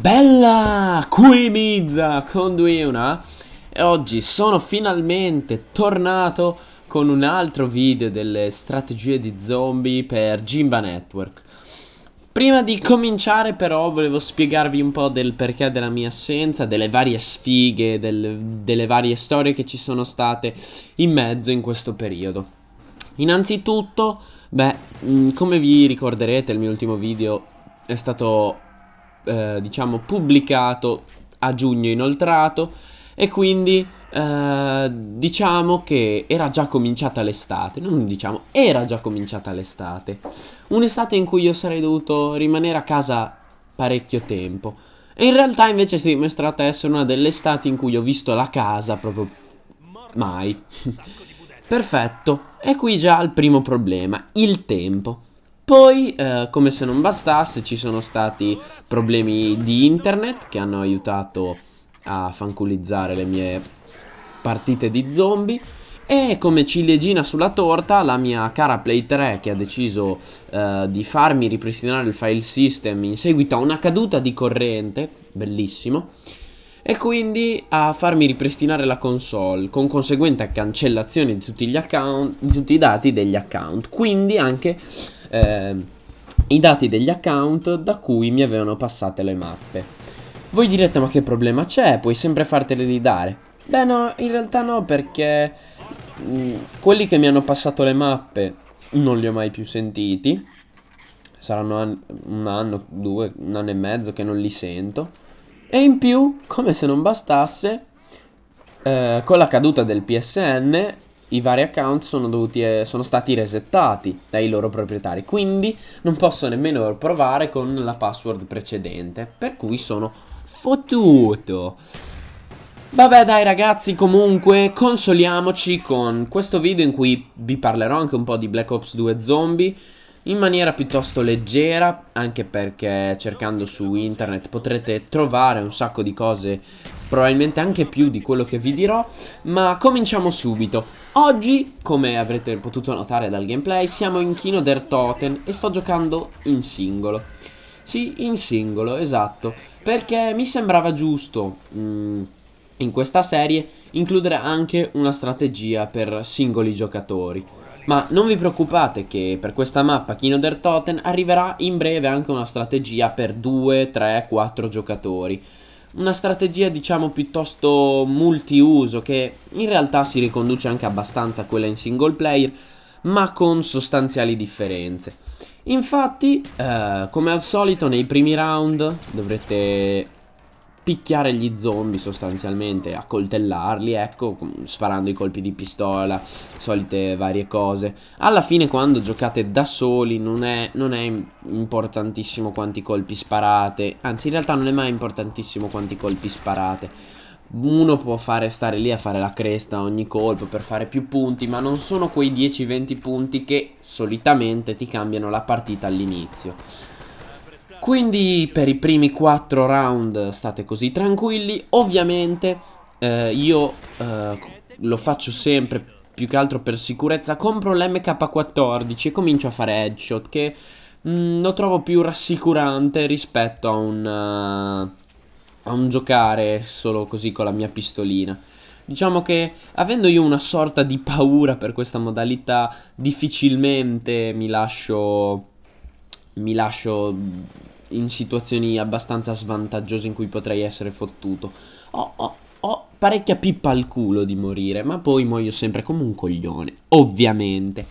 Bella! Qui Mizza con Duiuna e oggi sono finalmente tornato con un altro video delle strategie di zombie per Jimba Network. Prima di cominciare però volevo spiegarvi un po' del perché della mia assenza, delle varie sfighe, del, delle varie storie che ci sono state in mezzo in questo periodo. Innanzitutto, beh, mm, come vi ricorderete il mio ultimo video è stato eh, diciamo pubblicato a giugno inoltrato e quindi eh, diciamo che era già cominciata l'estate, non diciamo, era già cominciata l'estate. Un'estate in cui io sarei dovuto rimanere a casa parecchio tempo. E in realtà invece si è dimostrata essere una delle estati in cui ho visto la casa proprio mai. Perfetto, e qui già il primo problema, il tempo. Poi, eh, come se non bastasse, ci sono stati problemi di internet che hanno aiutato a fanculizzare le mie partite di zombie. E come ciliegina sulla torta, la mia cara Play 3 che ha deciso eh, di farmi ripristinare il file system in seguito a una caduta di corrente, bellissimo, e quindi a farmi ripristinare la console, con conseguente cancellazione di tutti, gli account, di tutti i dati degli account. Quindi anche eh, i dati degli account da cui mi avevano passate le mappe. Voi direte ma che problema c'è? Puoi sempre fartele ridare. Beh no, in realtà no perché mh, mm, quelli che mi hanno passato le mappe non li ho mai più sentiti. Saranno un anno, due, un anno e mezzo che non li sento. E in più, come se non bastasse, eh, con la caduta del PSN i vari account sono, dovuti, eh, sono stati resettati dai loro proprietari, quindi non posso nemmeno provare con la password precedente, per cui sono fottuto. Vabbè dai ragazzi, comunque consoliamoci con questo video in cui vi parlerò anche un po' di Black Ops 2 Zombie in maniera piuttosto leggera, anche perché cercando su internet potrete trovare un sacco di cose, probabilmente anche più di quello che vi dirò, ma cominciamo subito. Oggi, come avrete potuto notare dal gameplay, siamo in Kino der Toten e sto giocando in singolo. Sì, in singolo, esatto, perché mi sembrava giusto mh, mm, in questa serie includere anche una strategia per singoli giocatori. Ma non vi preoccupate che per questa mappa Kino der Toten arriverà in breve anche una strategia per 2, 3, 4 giocatori una strategia diciamo piuttosto multiuso che in realtà si riconduce anche abbastanza a quella in single player ma con sostanziali differenze. Infatti, eh, come al solito nei primi round dovrete picchiare gli zombie sostanzialmente, accoltellarli, ecco, sparando i colpi di pistola, solite varie cose. Alla fine quando giocate da soli non è, non è importantissimo quanti colpi sparate, anzi in realtà non è mai importantissimo quanti colpi sparate. Uno può fare stare lì a fare la cresta ogni colpo per fare più punti, ma non sono quei 10-20 punti che solitamente ti cambiano la partita all'inizio. Quindi per i primi 4 round state così tranquilli. Ovviamente eh, io eh, lo faccio sempre più che altro per sicurezza. Compro l'MK14 e comincio a fare headshot che mh, mm, lo trovo più rassicurante rispetto a un, uh, a un giocare solo così con la mia pistolina. Diciamo che avendo io una sorta di paura per questa modalità difficilmente mi lascio mi lascio in situazioni abbastanza svantaggiose in cui potrei essere fottuto. Ho, ho, ho parecchia pippa al culo di morire, ma poi muoio sempre come un coglione, ovviamente.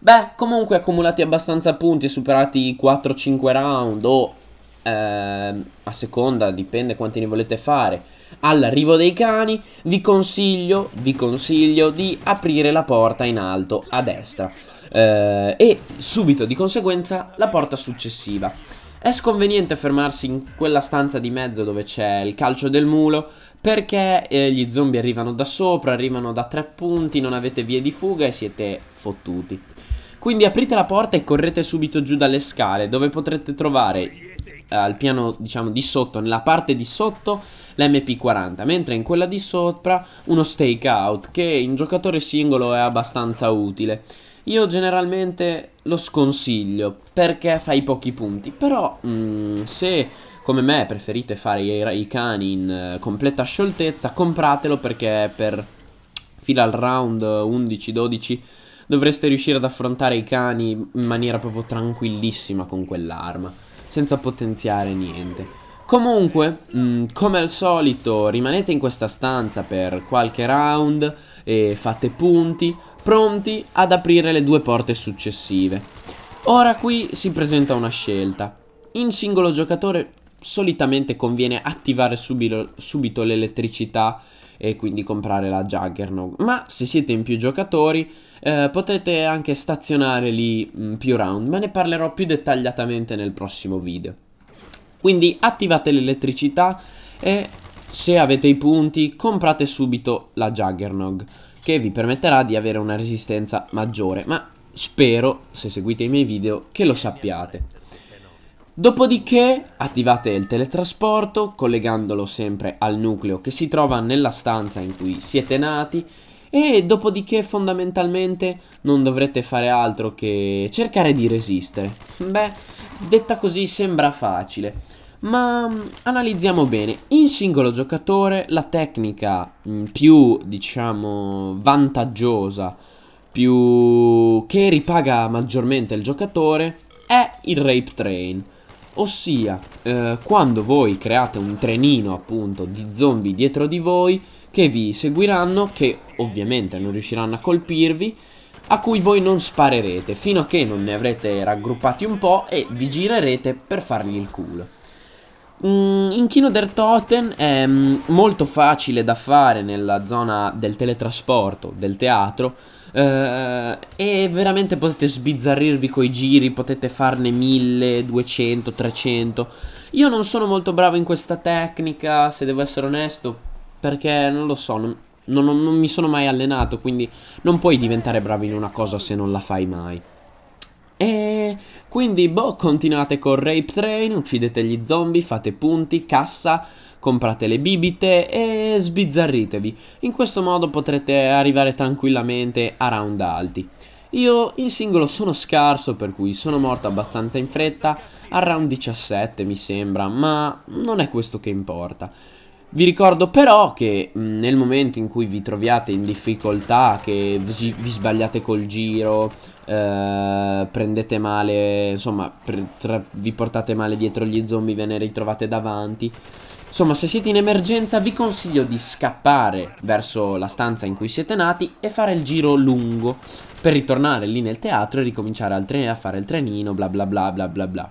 Beh, comunque accumulati abbastanza punti, e superati 4-5 round o eh, a seconda, dipende quanti ne volete fare, all'arrivo dei cani, vi consiglio, vi consiglio di aprire la porta in alto a destra eh, e subito di conseguenza la porta successiva. È sconveniente fermarsi in quella stanza di mezzo dove c'è il calcio del mulo perché eh, gli zombie arrivano da sopra, arrivano da tre punti, non avete vie di fuga e siete fottuti. Quindi aprite la porta e correte subito giù dalle scale dove potrete trovare eh, al piano diciamo di sotto, nella parte di sotto l'MP40 mentre in quella di sopra uno stakeout che in giocatore singolo è abbastanza utile io generalmente lo sconsiglio perché fai pochi punti, però mh, mm, se come me preferite fare i, i cani in uh, completa scioltezza, compratelo perché per fino al round 11-12 dovreste riuscire ad affrontare i cani in maniera proprio tranquillissima con quell'arma, senza potenziare niente. Comunque, mh, mm, come al solito, rimanete in questa stanza per qualche round e fate punti, pronti ad aprire le due porte successive. Ora qui si presenta una scelta. In singolo giocatore solitamente conviene attivare subito, subito l'elettricità e quindi comprare la Juggernaut. Ma se siete in più giocatori eh, potete anche stazionare lì mh, mm, più round, ma ne parlerò più dettagliatamente nel prossimo video. Quindi attivate l'elettricità e se avete i punti comprate subito la Juggernaut che vi permetterà di avere una resistenza maggiore, ma spero, se seguite i miei video, che lo sappiate. Dopodiché attivate il teletrasporto collegandolo sempre al nucleo che si trova nella stanza in cui siete nati e dopodiché fondamentalmente non dovrete fare altro che cercare di resistere. Beh, detta così sembra facile, ma mm, analizziamo bene in singolo giocatore la tecnica mm, più diciamo vantaggiosa più che ripaga maggiormente il giocatore è il rape train ossia eh, quando voi create un trenino appunto di zombie dietro di voi che vi seguiranno che ovviamente non riusciranno a colpirvi a cui voi non sparerete fino a che non ne avrete raggruppati un po' e vi girerete per fargli il culo Mm, Inchino der Toten è mm, molto facile da fare nella zona del teletrasporto, del teatro. Eh, e veramente potete sbizzarrirvi coi giri, potete farne 1000, 200, 300. Io non sono molto bravo in questa tecnica, se devo essere onesto, perché non lo so, non, non, non mi sono mai allenato, quindi non puoi diventare bravo in una cosa se non la fai mai. Quindi, boh, continuate con Rape Train, uccidete gli zombie, fate punti, cassa, comprate le bibite e sbizzarritevi. In questo modo potrete arrivare tranquillamente a round alti. Io in singolo sono scarso, per cui sono morto abbastanza in fretta, al round 17 mi sembra, ma non è questo che importa. Vi ricordo però che mm, nel momento in cui vi troviate in difficoltà, che vi, vi sbagliate col giro, eh, prendete male, insomma, per, tra, vi portate male dietro gli zombie, ve ne ritrovate davanti. Insomma, se siete in emergenza vi consiglio di scappare verso la stanza in cui siete nati e fare il giro lungo per ritornare lì nel teatro e ricominciare al treno a fare il trenino, bla bla bla bla bla bla.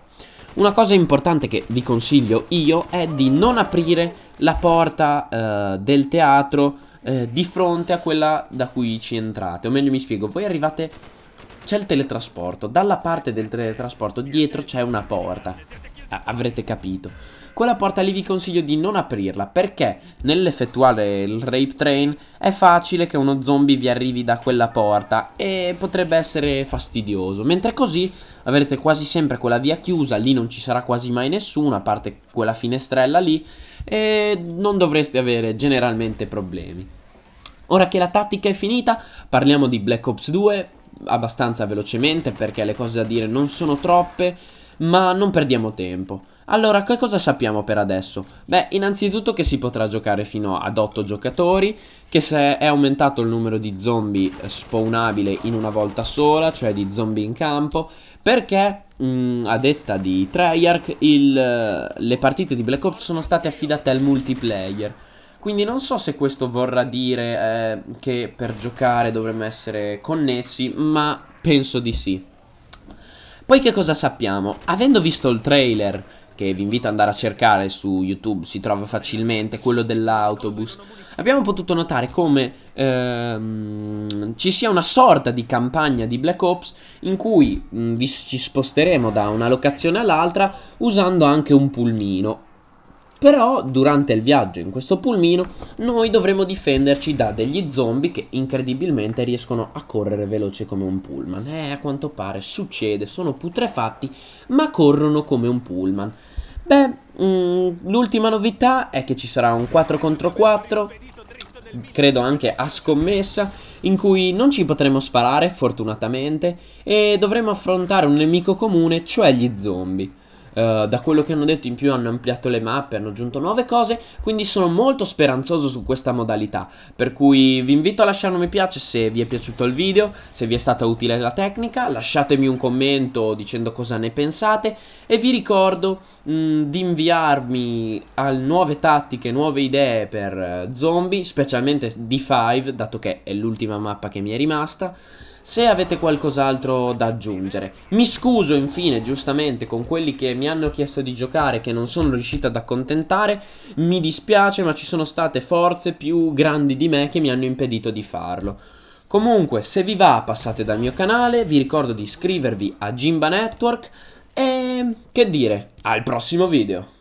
Una cosa importante che vi consiglio io è di non aprire la porta eh, del teatro eh, di fronte a quella da cui ci entrate. O meglio mi spiego, voi arrivate c'è il teletrasporto, dalla parte del teletrasporto dietro c'è una porta. Ah, avrete capito quella porta lì vi consiglio di non aprirla perché nell'effettuare il rape train è facile che uno zombie vi arrivi da quella porta e potrebbe essere fastidioso. Mentre così avrete quasi sempre quella via chiusa, lì non ci sarà quasi mai nessuno, a parte quella finestrella lì, e non dovreste avere generalmente problemi. Ora che la tattica è finita, parliamo di Black Ops 2 abbastanza velocemente perché le cose da dire non sono troppe, ma non perdiamo tempo. Allora, che cosa sappiamo per adesso? Beh, innanzitutto che si potrà giocare fino ad 8 giocatori, che se è aumentato il numero di zombie eh, spawnabile in una volta sola, cioè di zombie in campo, perché mh, mm, a detta di Treyarch il, eh, le partite di Black Ops sono state affidate al multiplayer. Quindi non so se questo vorrà dire eh, che per giocare dovremmo essere connessi, ma penso di sì. Poi che cosa sappiamo? Avendo visto il trailer che vi invito ad andare a cercare su YouTube, si trova facilmente, quello dell'autobus, abbiamo potuto notare come ehm, ci sia una sorta di campagna di Black Ops in cui mh, mm, vi, ci sposteremo da una locazione all'altra usando anche un pulmino. Però durante il viaggio in questo pulmino noi dovremo difenderci da degli zombie che incredibilmente riescono a correre veloce come un pullman. Eh, a quanto pare succede, sono putrefatti, ma corrono come un pullman. Beh, mh, mm, l'ultima novità è che ci sarà un 4 contro 4, credo anche a scommessa, in cui non ci potremo sparare, fortunatamente, e dovremo affrontare un nemico comune, cioè gli zombie. Eh, da quello che hanno detto in più hanno ampliato le mappe, hanno aggiunto nuove cose, quindi sono molto speranzoso su questa modalità. Per cui vi invito a lasciare un mi piace se vi è piaciuto il video, se vi è stata utile la tecnica, lasciatemi un commento dicendo cosa ne pensate e vi ricordo mh, mm, di inviarmi a nuove tattiche, nuove idee per uh, zombie, specialmente D5, dato che è l'ultima mappa che mi è rimasta se avete qualcos'altro da aggiungere. Mi scuso infine giustamente con quelli che mi hanno chiesto di giocare che non sono riuscito ad accontentare, mi dispiace ma ci sono state forze più grandi di me che mi hanno impedito di farlo. Comunque se vi va passate dal mio canale, vi ricordo di iscrivervi a Jimba Network e che dire, al prossimo video!